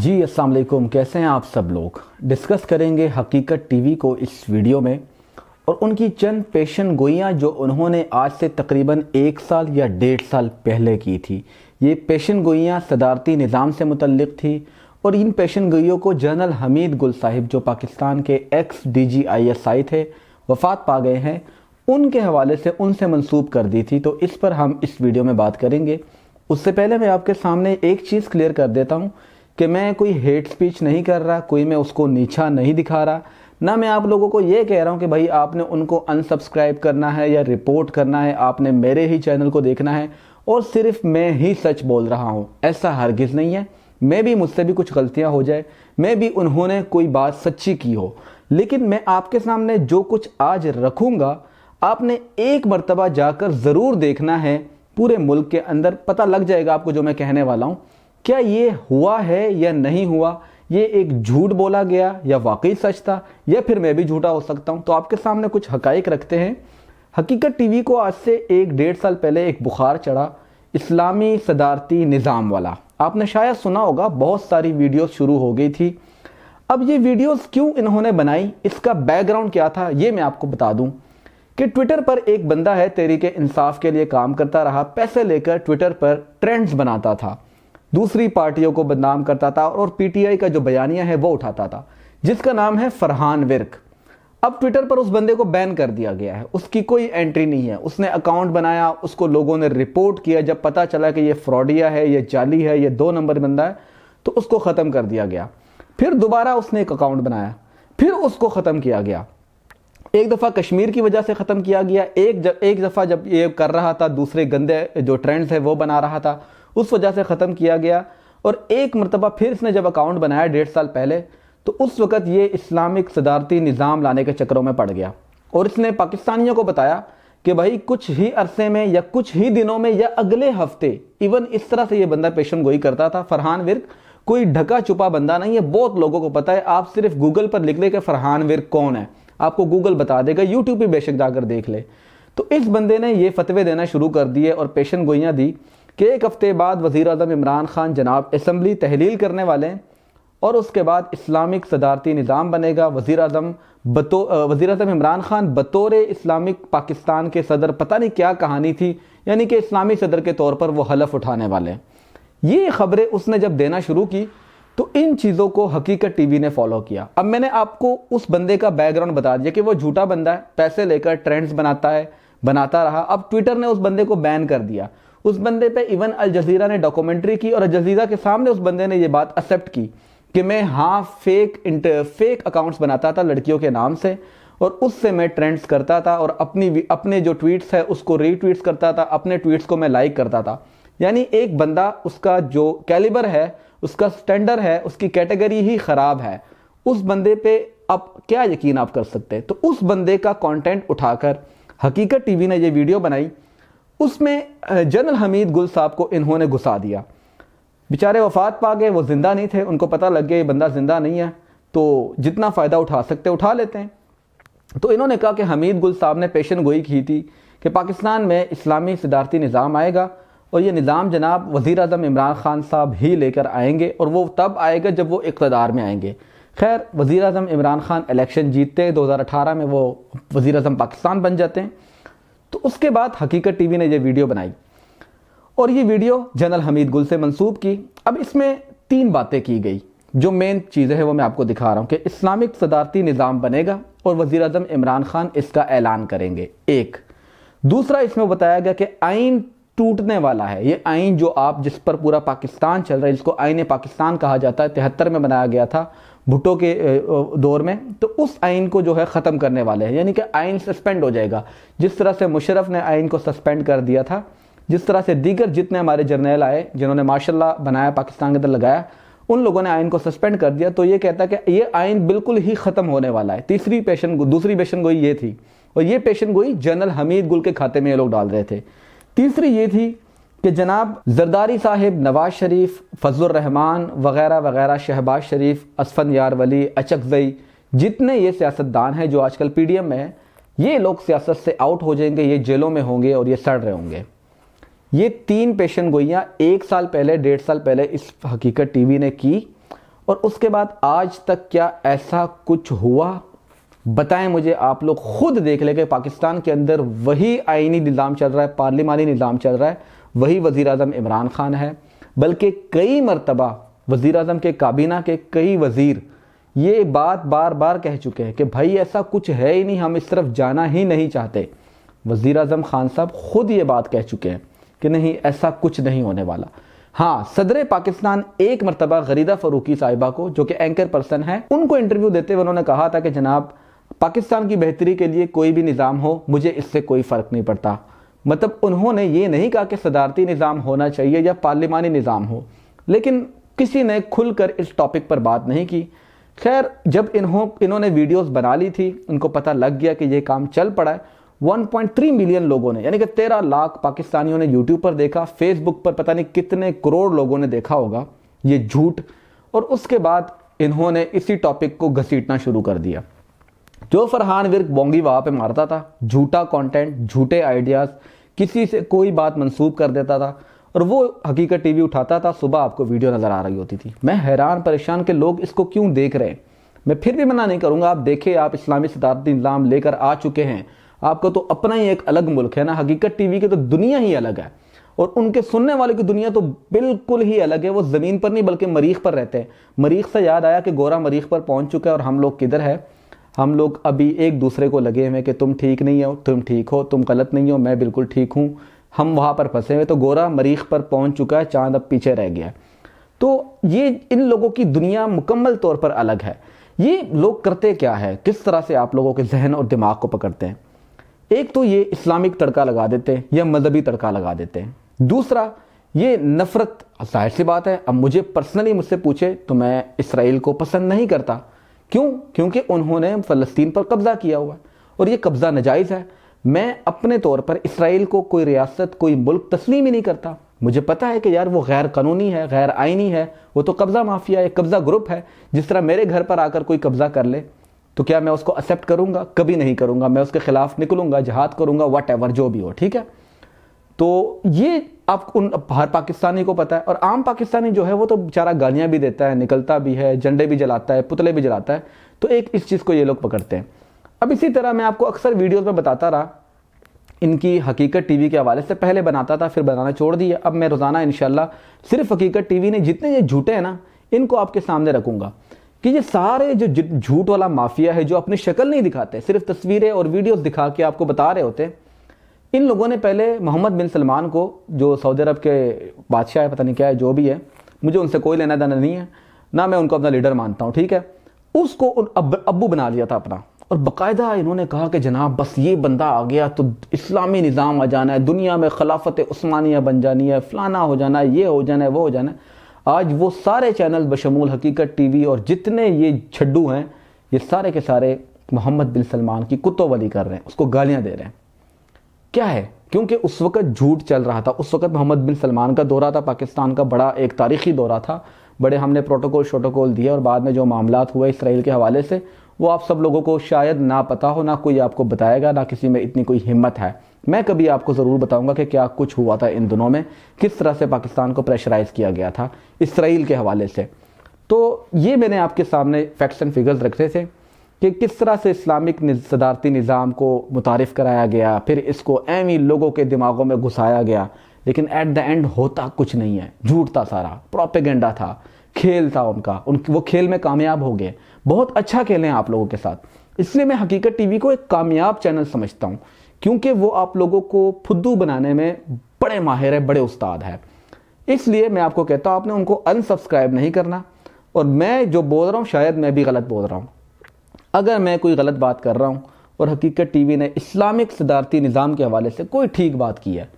जी वालेकुम कैसे हैं आप सब लोग डिस्कस करेंगे हकीकत टीवी को इस वीडियो में और उनकी चंद पेशन गोइयाँ जो उन्होंने आज से तकरीबन एक साल या डेढ़ साल पहले की थी ये पेशन गोइयाँ सदारती निज़ाम से मुतलक थी और इन पेशन गोइयों को जनरल हमीद गुल साहिब जो पाकिस्तान के ex D G I S I थे वफात पा गए हैं उनके हवाले से उनसे मंसूब कर दी थी तो इस पर हम इस वीडियो में बात करेंगे उससे पहले मैं आपके सामने एक चीज़ क्लियर कर देता हूँ कि मैं कोई हेट स्पीच नहीं कर रहा कोई मैं उसको नीचा नहीं दिखा रहा ना मैं आप लोगों को ये कह रहा हूँ कि भाई आपने उनको अनसब्सक्राइब करना है या रिपोर्ट करना है आपने मेरे ही चैनल को देखना है और सिर्फ मैं ही सच बोल रहा हूँ ऐसा हरगिज़ नहीं है मैं भी मुझसे भी कुछ गलतियाँ हो जाए मैं भी उन्होंने कोई बात सच्ची की हो लेकिन मैं आपके सामने जो कुछ आज रखूँगा आपने एक मरतबा जाकर ज़रूर देखना है पूरे मुल्क के अंदर पता लग जाएगा आपको जो मैं कहने वाला हूँ क्या ये हुआ है या नहीं हुआ ये एक झूठ बोला गया या वाकई सच था या फिर मैं भी झूठा हो सकता हूँ तो आपके सामने कुछ हकाइक रखते हैं हकीकत टीवी को आज से एक डेढ़ साल पहले एक बुखार चढ़ा इस्लामी सदारती निज़ाम वाला आपने शायद सुना होगा बहुत सारी वीडियोस शुरू हो गई थी अब ये वीडियोस क्यों इन्होंने बनाई इसका बैकग्राउंड क्या था ये मैं आपको बता दूं कि ट्विटर पर एक बंदा है तहरीक इंसाफ के लिए काम करता रहा पैसे लेकर ट्विटर पर ट्रेंड्स बनाता था दूसरी पार्टियों को बदनाम करता था और पीटीआई का जो बयानिया है वो उठाता था जिसका नाम है फरहान विर्क अब ट्विटर पर उस बंदे को बैन कर दिया गया है उसकी कोई एंट्री नहीं है उसने अकाउंट बनाया उसको लोगों ने रिपोर्ट किया जब पता चला कि ये फ्रॉडिया है ये जाली है ये दो नंबर बंदा है तो उसको ख़त्म कर दिया गया फिर दोबारा उसने एक अकाउंट बनाया फिर उसको ख़त्म किया गया एक दफ़ा कश्मीर की वजह से ख़त्म किया गया एक जब एक दफ़ा जब ये कर रहा था दूसरे गंदे जो ट्रेंड्स है वो बना रहा था उस वजह से ख़त्म किया गया और एक मरतबा फिर इसने जब अकाउंट बनाया डेढ़ साल पहले तो उस वक़्त ये इस्लामिक सदारती निज़ाम लाने के चक्करों में पड़ गया और इसने पाकिस्तानियों को बताया कि भाई कुछ ही अरसे में या कुछ ही दिनों में या अगले हफ्ते इवन इस तरह से ये बंदा पेशन गोई करता था फरहान विर्क कोई ढका छुपा बंदा नहीं है बहुत लोगों को पता है आप सिर्फ गूगल पर लिख दे कि फरहान विर्क कौन है आपको गूगल बता देगा यूट्यूब पर बेशक जाकर देख ले तो इस बंदे ने ये फतवे देना शुरू कर दिए और पेशन गोइयाँ दी कि एक हफ्ते बाद वज़ी अजम इमरान खान जनाब इसम्बली तहलील करने वाले हैं और उसके बाद इस्लामिक सदारती निज़ाम बनेगा वज़ी अजम बतो वज़ी अजम इमरान खान बतौर इस्लामिक पाकिस्तान के सदर पता नहीं क्या कहानी थी यानी कि इस्लामी सदर के तौर पर वो हलफ उठाने वाले हैं ये खबरें उसने जब देना शुरू की तो इन चीज़ों को हकीकत टीवी ने फॉलो किया अब मैंने आपको उस बंदे का बैकग्राउंड बता दिया कि वो झूठा बंदा है पैसे लेकर ट्रेंड्स बनाता है बनाता रहा अब ट्विटर ने उस बंदे को बैन कर दिया उस बंदे पे इवन अल जजीरा ने डॉक्यूमेंट्री की और अल जजीरा के सामने उस बंदे ने ये बात एक्सेप्ट की कि मैं हाँ फेक इंटर फेक अकाउंट्स बनाता था लड़कियों के नाम से और उससे मैं ट्रेंड्स करता था और अपनी अपने जो ट्वीट्स है उसको रीट्वीट्स करता था अपने ट्वीट्स को मैं लाइक करता था यानी एक बंदा उसका जो कैलिबर है उसका स्टैंडर्ड है उसकी कैटेगरी ही ख़राब है उस बंदे पे आप क्या यकीन आप कर सकते हैं तो उस बंदे का कंटेंट उठाकर हकीकत टीवी ने ये वीडियो बनाई उसमें जनरल हमीद गुल साहब को इन्होंने घुसा दिया बेचारे वफात पा गए वो ज़िंदा नहीं थे उनको पता लग गया ये बंदा ज़िंदा नहीं है तो जितना फ़ायदा उठा सकते उठा लेते हैं तो इन्होंने कहा कि हमीद गुल साहब ने पेशन गोई की थी कि पाकिस्तान में इस्लामी सदारती निज़ाम आएगा और ये निज़ाम जनाब वज़ी अजम इमरान ख़ान साहब ही लेकर आएंगे और वो तब आएगा जब वो इकतदार में आएंगे खैर वज़ी अजम इमरान ख़ान इलेक्शन जीतते हैं दो हज़ार अठारह में वो वज़ी अजम पाकिस्तान बन जाते हैं तो उसके बाद हकीकत टीवी ने यह वीडियो बनाई और ये वीडियो जनरल हमीद गुल से मंसूब की अब इसमें तीन बातें की गई जो मेन चीज़ें हैं वो मैं आपको दिखा रहा हूँ कि इस्लामिक सदारती निज़ाम बनेगा और वज़ी अजम इमरान खान इसका ऐलान करेंगे एक दूसरा इसमें बताया गया कि आइन टूटने वाला है ये आइन जो आप जिस पर पूरा पाकिस्तान चल रहा है जिसको आइन पाकिस्तान कहा जाता है तिहत्तर में बनाया गया था भुट्टो के दौर में तो उस आइन को जो है ख़त्म करने वाले हैं यानी कि आइन सस्पेंड हो जाएगा जिस तरह से मुशरफ ने आइन को सस्पेंड कर दिया था जिस तरह से दीगर जितने हमारे जर्नल आए जिन्होंने माशाल्लाह बनाया पाकिस्तान के अंदर लगाया उन लोगों ने आइन को सस्पेंड कर दिया तो ये कहता कि ये आइन बिल्कुल ही ख़त्म होने वाला है तीसरी पेशन दूसरी पेशन गोई ये थी और ये पेशन गोई जनरल हमीद गुल के खाते में ये लोग डाल रहे थे तीसरी ये थी कि जनाब जरदारी साहिब नवाज शरीफ फजल रहमान वगैरह वगैरह शहबाज शरीफ असफन यार वली अचकजई जितने ये सियासतदान हैं जो आजकल पी डी एम में हैं ये लोग सियासत से आउट हो जाएंगे ये जेलों में होंगे और ये सड़ रहे होंगे ये तीन पेशन गोइयाँ एक साल पहले डेढ़ साल पहले इस हकीकत टीवी ने की और उसके बाद आज तक क्या ऐसा कुछ हुआ बताएं मुझे आप लोग खुद देख लेंगे पाकिस्तान के अंदर वही आइनी निज़ाम चल रहा है पार्लिमानी निज़ाम चल रहा है वही वज़ी अजम इमरान ख़ान है बल्कि कई मरतबा वज़ी अजम के काबीना के कई वज़ीर ये बात बार बार कह चुके हैं कि भाई ऐसा कुछ है ही नहीं हम इस तरफ जाना ही नहीं चाहते वज़ी अजम ख़ान साहब ख़ुद ये बात कह चुके हैं कि नहीं ऐसा कुछ नहीं होने वाला हाँ सदर पाकिस्तान एक मरतबा गरीदा फरूकी साहिबा को जो कि एंकर पर्सन है उनको इंटरव्यू देते हुए उन्होंने कहा था कि जनाब पाकिस्तान की बेहतरी के लिए कोई भी निज़ाम हो मुझे इससे कोई फ़र्क नहीं पड़ता मतलब उन्होंने ये नहीं कहा कि सदारती निज़ाम होना चाहिए या पार्लिमानी निज़ाम हो लेकिन किसी ने खुलकर इस टॉपिक पर बात नहीं की खैर जब इन्हों इन्होंने वीडियोस बना ली थी उनको पता लग गया कि ये काम चल पड़ा है 1.3 मिलियन लोगों ने यानी कि 13 लाख पाकिस्तानियों ने यूट्यूब पर देखा फेसबुक पर पता नहीं कितने करोड़ लोगों ने देखा होगा ये झूठ और उसके बाद इन्होंने इसी टॉपिक को घसीटना शुरू कर दिया जो फरहान विर्क बोंगी वहां पे मारता था झूठा कंटेंट झूठे आइडियाज किसी से कोई बात मंसूब कर देता था और वो हकीकत टीवी उठाता था सुबह आपको वीडियो नज़र आ रही होती थी मैं हैरान परेशान के लोग इसको क्यों देख रहे हैं मैं फिर भी मना नहीं करूंगा आप देखें आप इस्लामी सदारती निज़ाम लेकर आ चुके हैं आपका तो अपना ही एक अलग मुल्क है ना हकीकत टीवी की तो दुनिया ही अलग है और उनके सुनने वाले की दुनिया तो बिल्कुल ही अलग है वो ज़मीन पर नहीं बल्कि मरीख पर रहते हैं मरीख से याद आया कि गोरा मरीख पर पहुंच चुका है और हम लोग किधर है हम लोग अभी एक दूसरे को लगे हुए कि तुम ठीक नहीं हो तुम ठीक हो तुम गलत नहीं हो मैं बिल्कुल ठीक हूँ हम वहाँ पर फंसे हुए तो गोरा मरीख पर पहुँच चुका है चांद अब पीछे रह गया तो ये इन लोगों की दुनिया मुकम्मल तौर पर अलग है ये लोग करते क्या है किस तरह से आप लोगों के जहन और दिमाग को पकड़ते हैं एक तो ये इस्लामिक तड़का लगा देते हैं या मजहबी तड़का लगा देते हैं दूसरा ये नफ़रत जाहिर सी बात है अब मुझे पर्सनली मुझसे पूछे तो मैं इसराइल को पसंद नहीं करता क्यों क्योंकि उन्होंने फ़लस्तीन पर कब्ज़ा किया हुआ है और ये कब्ज़ा नजायज़ है मैं अपने तौर पर इसराइल को कोई रियासत कोई मुल्क तस्लीम ही नहीं करता मुझे पता है कि यार वो गैर कानूनी है गैर आइनी है वो तो कब्ज़ा माफिया है कब्ज़ा ग्रुप है जिस तरह मेरे घर पर आकर कोई कब्ज़ा कर ले तो क्या मैं उसको एक्सेप्ट करूँगा कभी नहीं करूँगा मैं उसके खिलाफ निकलूँगा जहाद करूँगा वट जो भी हो ठीक है तो ये उन हर पाकिस्तानी को पता है और आम पाकिस्तानी जो है वो तो बेचारा गालियाँ भी देता है निकलता भी है झंडे भी जलाता है पुतले भी जलाता है तो एक इस चीज़ को ये लोग पकड़ते हैं अब इसी तरह मैं आपको अक्सर वीडियोज़ में बताता रहा इनकी हकीकत टीवी के हवाले से पहले बनाता था फिर बनाना छोड़ दिया अब मैं रोज़ाना इन सिर्फ हकीकत टीवी ने जितने ये झूठे हैं ना इनको आपके सामने रखूंगा कि ये सारे जो झूठ वाला माफिया है जो अपनी शक्ल नहीं दिखाते सिर्फ तस्वीरें और वीडियोस दिखा के आपको बता रहे होते हैं इन लोगों ने पहले मोहम्मद बिन सलमान को जो सऊदी अरब के बादशाह है पता नहीं क्या है जो भी है मुझे उनसे कोई लेना देना नहीं है ना मैं उनको अपना लीडर मानता हूँ ठीक है उसको अबू बना लिया था अपना और बाकायदा इन्होंने कहा कि जनाब बस ये बंदा आ गया तो इस्लामी निज़ाम आ जाना है दुनिया में खिलाफत उस्मानिया बन जानी है फ़लाना हो जाना है ये हो जाना है वो हो जाना है आज वो सारे चैनल बशमूल हकीकत टीवी और जितने ये छड्डू हैं ये सारे के सारे मोहम्मद बिन सलमान की वाली कर रहे हैं उसको गालियाँ दे रहे हैं क्या है क्योंकि उस वक्त झूठ चल रहा था उस वक्त मोहम्मद बिन सलमान का दौरा था पाकिस्तान का बड़ा एक तारीखी दौरा था बड़े हमने प्रोटोकॉल शोटोकॉल दिए और बाद में जो मामला हुए इसराइल के हवाले से वो आप सब लोगों को शायद ना पता हो ना कोई आपको बताएगा ना किसी में इतनी कोई हिम्मत है मैं कभी आपको ज़रूर बताऊंगा कि क्या कुछ हुआ था इन दोनों में किस तरह से पाकिस्तान को प्रेशराइज किया गया था इसराइल के हवाले से तो ये मैंने आपके सामने फैक्ट्स एंड फिगर्स रखे थे कि किस तरह से इस्लामिक सदारती निज़ाम को मुतारफ़ कराया गया फिर इसको एवी लोगों के दिमागों में घुसाया गया लेकिन एट द एंड होता कुछ नहीं है झूठ था सारा प्रोपेगेंडा था खेल था उनका उन वो खेल में कामयाब हो गए बहुत अच्छा खेले हैं आप लोगों के साथ इसलिए मैं हकीकत टीवी को एक कामयाब चैनल समझता हूँ क्योंकि वो आप लोगों को फुद्दू बनाने में बड़े माहिर है बड़े उस्ताद है इसलिए मैं आपको कहता हूँ आपने उनको अनसब्सक्राइब नहीं करना और मैं जो बोल रहा हूँ शायद मैं भी गलत बोल रहा हूँ अगर मैं कोई गलत बात कर रहा हूँ और हकीकत टीवी ने इस्लामिक सदारती निज़ाम के हवाले से कोई ठीक बात की है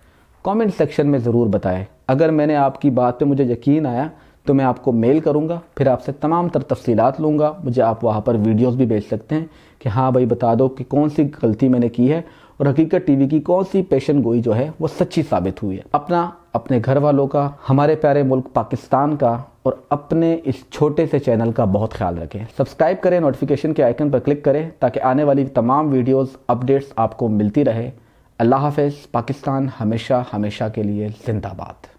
कमेंट सेक्शन में ज़रूर बताएं अगर मैंने आपकी बात पे मुझे यकीन आया तो मैं आपको मेल करूँगा फिर आपसे तमाम तर तफसीत लूँगा मुझे आप वहाँ पर वीडियोज़ भी भेज सकते हैं कि हाँ भाई बता दो कि कौन सी गलती मैंने की है और हकीकत टीवी की कौन सी पेशन गोई जो है वो सच्ची साबित हुई है अपना अपने घर वालों का हमारे प्यारे मुल्क पाकिस्तान का और अपने इस छोटे से चैनल का बहुत ख्याल रखें सब्सक्राइब करें नोटिफिकेशन के आइकन पर क्लिक करें ताकि आने वाली तमाम वीडियोस अपडेट्स आपको मिलती रहे अल्लाह हाफ पाकिस्तान हमेशा हमेशा के लिए जिंदाबाद